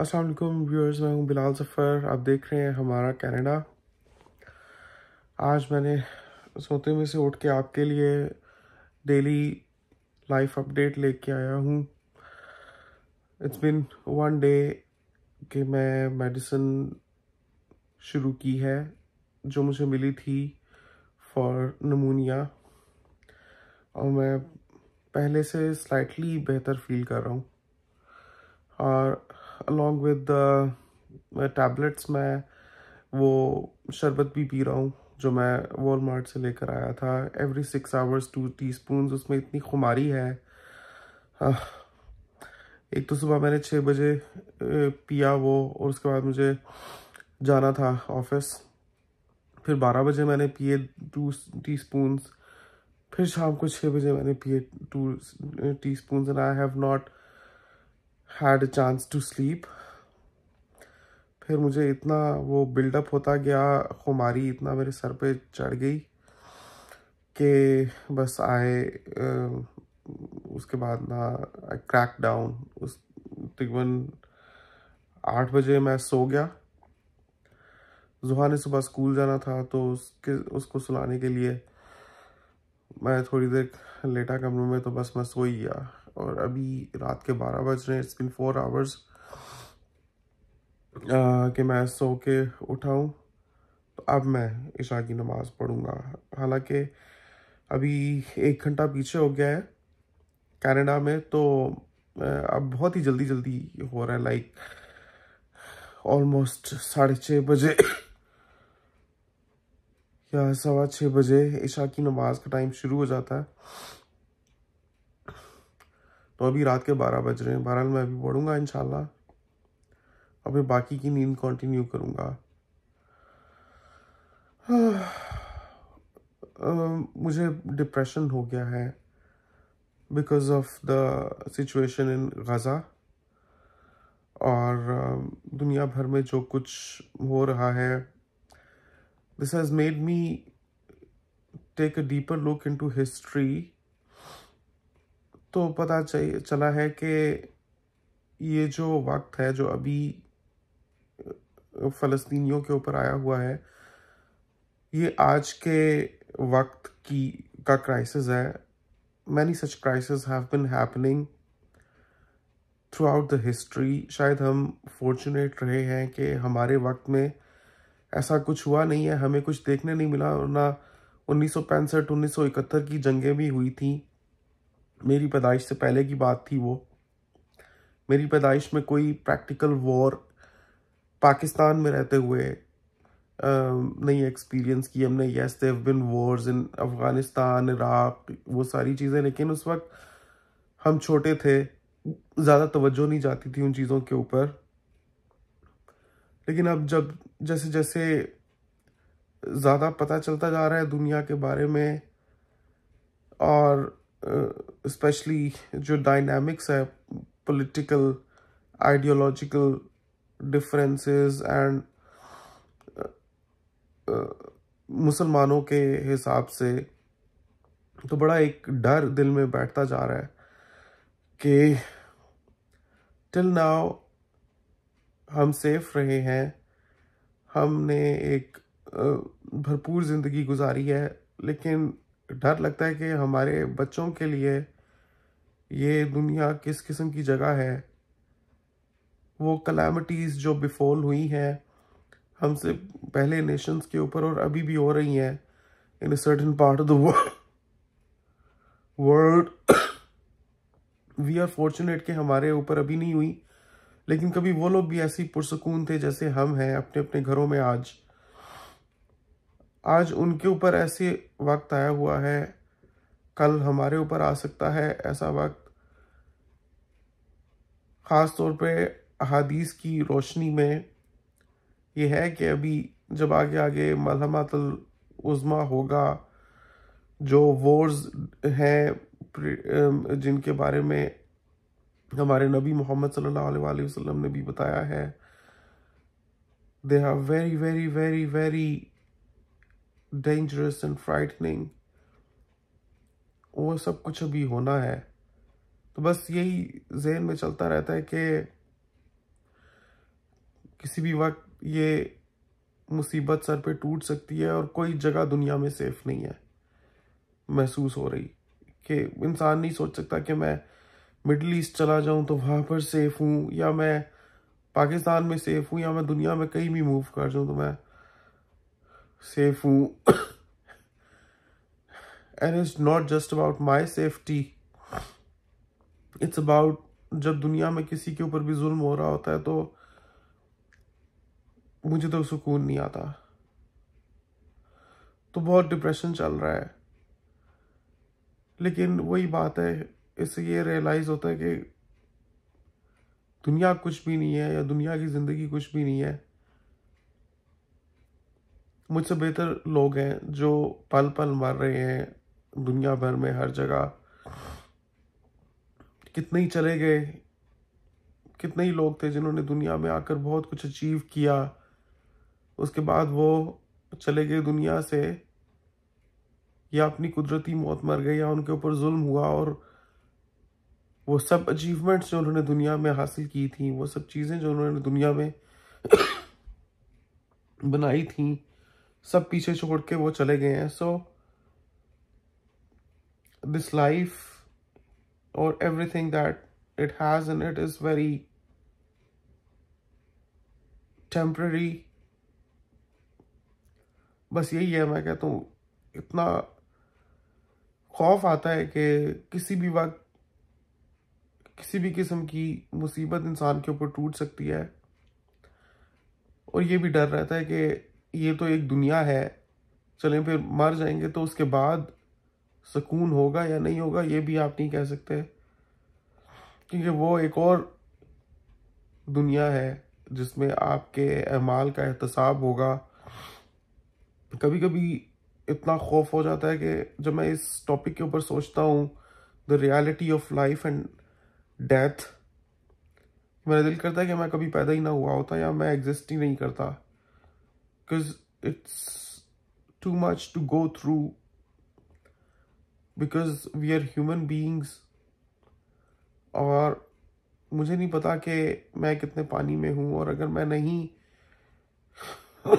अस्सलाम व्यूअर्स मैं हूँ बिलाल सफ़र आप देख रहे हैं हमारा कनाडा आज मैंने सोते में से उठ के आपके लिए डेली लाइफ अपडेट लेके आया हूँ इट्स बिन वन डे कि मैं मेडिसिन शुरू की है जो मुझे मिली थी फॉर नमूनिया और मैं पहले से स्लाइटली बेहतर फील कर रहा हूँ और अलॉन्ग विद टैबलेट्स मैं वो शरबत भी पी रहा हूँ जो मैं वॉलमार्ट से लेकर आया था every six hours two teaspoon उसमें इतनी खुमारी है हाँ। एक तो सुबह मैंने छः बजे पिया वो और उसके बाद मुझे जाना था ऑफिस फिर बारह बजे मैंने पिए टू टी स्पून्स फिर शाम को छः बजे मैंने पिए two teaspoon and I have not had chance to sleep फिर मुझे इतना वो बिल्डअप होता गया खुमारी इतना मेरे सर पे चढ़ गई कि बस आए उसके बाद ना आई क्रैक डाउन उस तकरीबन आठ बजे मैं सो गया जुहा ने सुबह स्कूल जाना था तो उसके उसको सुलाने के लिए मैं थोड़ी देर लेटा कमरों में तो बस मैं सो ही गया और अभी रात के बारह बज रहे हैं इट्स बिन फोर आवर्स कि मैं सो के उठाऊँ तो अब मैं इशा की नमाज़ पढ़ूँगा हालांकि अभी एक घंटा पीछे हो गया है कनाडा में तो अब बहुत ही जल्दी जल्दी हो रहा है लाइक ऑलमोस्ट साढ़े छः बजे या सवा छः बजे इशा की नमाज़ का टाइम शुरू हो जाता है तो अभी रात के बारह बज रहे हैं बहरहाल मैं अभी पढ़ूँगा इन अभी बाकी की नींद कंटिन्यू करूँगा मुझे डिप्रेशन हो गया है because of the situation in Gaza और दुनिया भर में जो कुछ हो रहा है this has made me take a deeper look into history तो पता चला है कि ये जो वक्त है जो अभी फ़लस्तीनियों के ऊपर आया हुआ है ये आज के वक्त की का क्राइसिस है many such crisis have been happening throughout the history शायद हम फॉर्चुनेट रहे हैं कि हमारे वक्त में ऐसा कुछ हुआ नहीं है हमें कुछ देखने नहीं मिला और ना उन्नीस सौ पैंसठ उन्नीस सौ इकहत्तर की जंगें भी हुई थी मेरी पैदाइश से पहले की बात थी वो मेरी पैदाइश में कोई प्रैक्टिकल वॉर पाकिस्तान में रहते हुए नहीं एक्सपीरियंस की हमने yes they've been wars in Afghanistan Iraq वो सारी चीज़ें लेकिन उस वक्त हम छोटे थे ज़्यादा तवज्जो नहीं जाती थी उन चीज़ों के ऊपर लेकिन अब जब जैसे जैसे ज़्यादा पता चलता जा रहा है दुनिया के बारे में और स्पेशली uh, जो डायनामिक्स है पॉलिटिकल आइडियोलॉजिकल डिफरेंसेस एंड मुसलमानों के हिसाब से तो बड़ा एक डर दिल में बैठता जा रहा है कि टिल नाउ हम सेफ रहे हैं हमने एक uh, भरपूर ज़िंदगी गुजारी है लेकिन डर लगता है कि हमारे बच्चों के लिए ये दुनिया किस किस्म की जगह है वो कलामिटीज़ जो बिफोल हुई हैं हमसे पहले नेशंस के ऊपर और अभी भी हो रही हैं in a certain part of the world we are fortunate के हमारे ऊपर अभी नहीं हुई लेकिन कभी वो लोग भी ऐसे पुरसकून थे जैसे हम हैं अपने अपने घरों में आज आज उनके ऊपर ऐसे वक्त आया हुआ है कल हमारे ऊपर आ सकता है ऐसा वक्त ख़ास तौर पे अदीस की रोशनी में ये है कि अभी जब आगे आगे मलहमातल होगा जो वोर्स हैं जिनके बारे में हमारे नबी मोहम्मद सल्लल्लाहु अलैहि वसल्लम ने भी बताया है they have very very very very dangerous and frightening वो सब कुछ अभी होना है तो बस यही जहन में चलता रहता है कि किसी भी वक्त ये मुसीबत सर पे टूट सकती है और कोई जगह दुनिया में सेफ नहीं है महसूस हो रही कि इंसान नहीं सोच सकता कि मैं मिडल ईस्ट चला जाऊं तो वहाँ पर सेफ़ हूँ या मैं पाकिस्तान में सेफ़ हूँ या मैं दुनिया में कहीं भी मूव कर जाऊँ तो मैं safe हूँ and it's not just about my safety it's about जब दुनिया में किसी के ऊपर भी जुल्म हो रहा होता है तो मुझे तो सुकून नहीं आता तो बहुत डिप्रेशन चल रहा है लेकिन वही बात है इससे ये रियलाइज़ होता है कि दुनिया कुछ भी नहीं है या दुनिया की ज़िंदगी कुछ भी नहीं है मुझसे बेहतर लोग हैं जो पल पल मर रहे हैं दुनिया भर में हर जगह कितने ही चले गए कितने ही लोग थे जिन्होंने दुनिया में आकर बहुत कुछ अचीव किया उसके बाद वो चले गए दुनिया से या अपनी कुदरती मौत मर गई या उनके ऊपर जुल्म हुआ और वो सब अचीवमेंट्स जो उन्होंने दुनिया में हासिल की थी वो सब चीज़ें जो उन्होंने दुनिया में बनाई थी सब पीछे छोड़ के वो चले गए हैं सो दिस लाइफ और everything that it has in it is very temporary बस यही है मैं कहता हूँ इतना खौफ आता है कि किसी भी वक्त किसी भी किस्म की मुसीबत इंसान के ऊपर टूट सकती है और ये भी डर रहता है कि ये तो एक दुनिया है चलें फिर मर जाएंगे तो उसके बाद सुकून होगा या नहीं होगा ये भी आप नहीं कह सकते क्योंकि वो एक और दुनिया है जिसमें आपके अमाल का एहतसाब होगा कभी कभी इतना खौफ हो जाता है कि जब मैं इस टॉपिक के ऊपर सोचता हूँ the reality of life and death मेरा दिल करता है कि मैं कभी पैदा ही ना हुआ होता या मैं एग्जिस्ट ही नहीं करता because it's too much to go through because we are human beings और मुझे नहीं पता कि मैं कितने पानी में हूँ और अगर मैं नहीं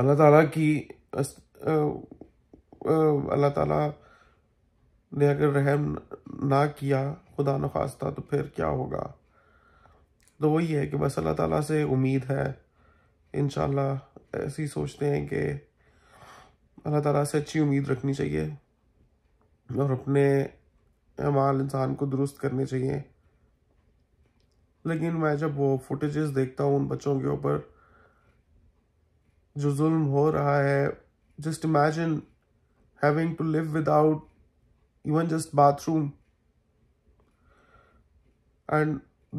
अल्लाह ताला की अल्लाह ताला ने अगर रहम ना किया खुदा न खास्ता तो फिर क्या होगा तो वही है कि बस अल्लाह ताला से उम्मीद है इन ही सोचते हैं कि अल्लाह ताला से अच्छी उम्मीद रखनी चाहिए और अपने अमाल इंसान को दुरुस्त करने चाहिए लेकिन मैं जब वो फुटेजेस देखता हूँ उन बच्चों के ऊपर जो जुल्म हो रहा है just imagine having to live without even just bathroom and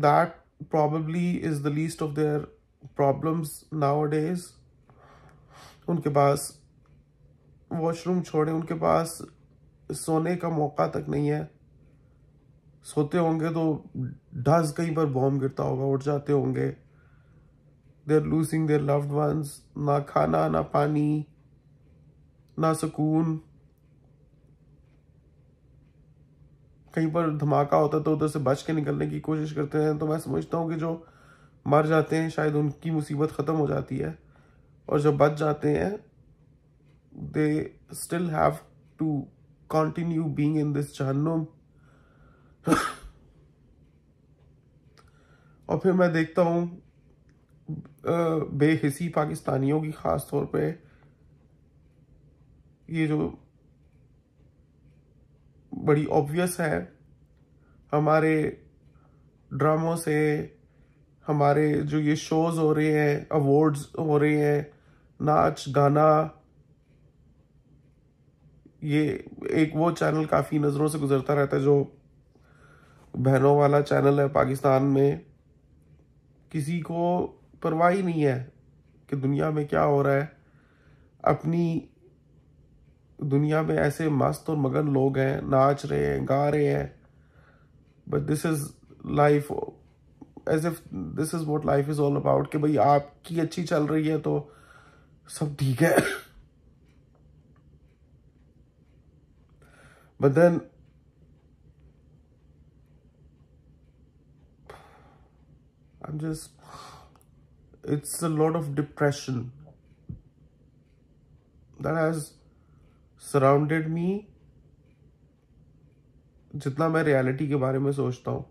that probably is the least of their problems nowadays उनके पास वॉशरूम छोड़े उनके पास सोने का मौका तक नहीं है सोते होंगे तो ढस कहीं पर बॉम गिरता होगा उठ जाते होंगे they're losing their loved ones ना खाना ना पानी ना सुकून कहीं पर धमाका होता है तो उधर से बच के निकलने की कोशिश करते हैं तो मैं समझता हूँ कि जो मर जाते हैं शायद उनकी मुसीबत ख़त्म हो जाती है और जब बच जाते हैं they still have to continue being in this जहनुम और फिर मैं देखता हूँ बेहिसी पाकिस्तानियों की ख़ास तौर पे ये जो बड़ी ऑब्वियस है हमारे ड्रामों से हमारे जो ये शोज़ हो रहे हैं अवार्ड्स हो रहे हैं नाच गाना ये एक वो चैनल काफ़ी नज़रों से गुजरता रहता है जो बहनों वाला चैनल है पाकिस्तान में किसी को परवाह ही नहीं है कि दुनिया में क्या हो रहा है अपनी दुनिया में ऐसे मस्त और मगन लोग हैं नाच रहे हैं गा रहे हैं but this is life as if this is what life is all about कि भाई आपकी अच्छी चल रही है तो सब ठीक है but then I am just it's a lot of depression that has surrounded me जितना मैं रियलिटी के बारे में सोचता हूँ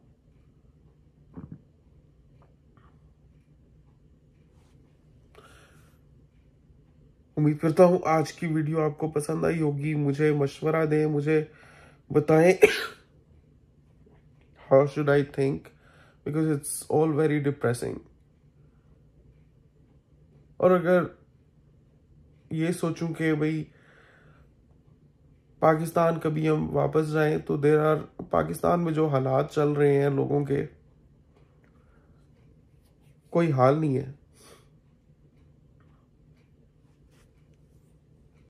उम्मीद करता हूँ आज की वीडियो आपको पसंद आई होगी मुझे मशवरा दें मुझे बताएं how should I think because it's all very depressing और अगर ये सोचूं कि भाई पाकिस्तान कभी हम वापस जाएं तो देर आर पाकिस्तान में जो हालात चल रहे हैं लोगों के कोई हाल नहीं है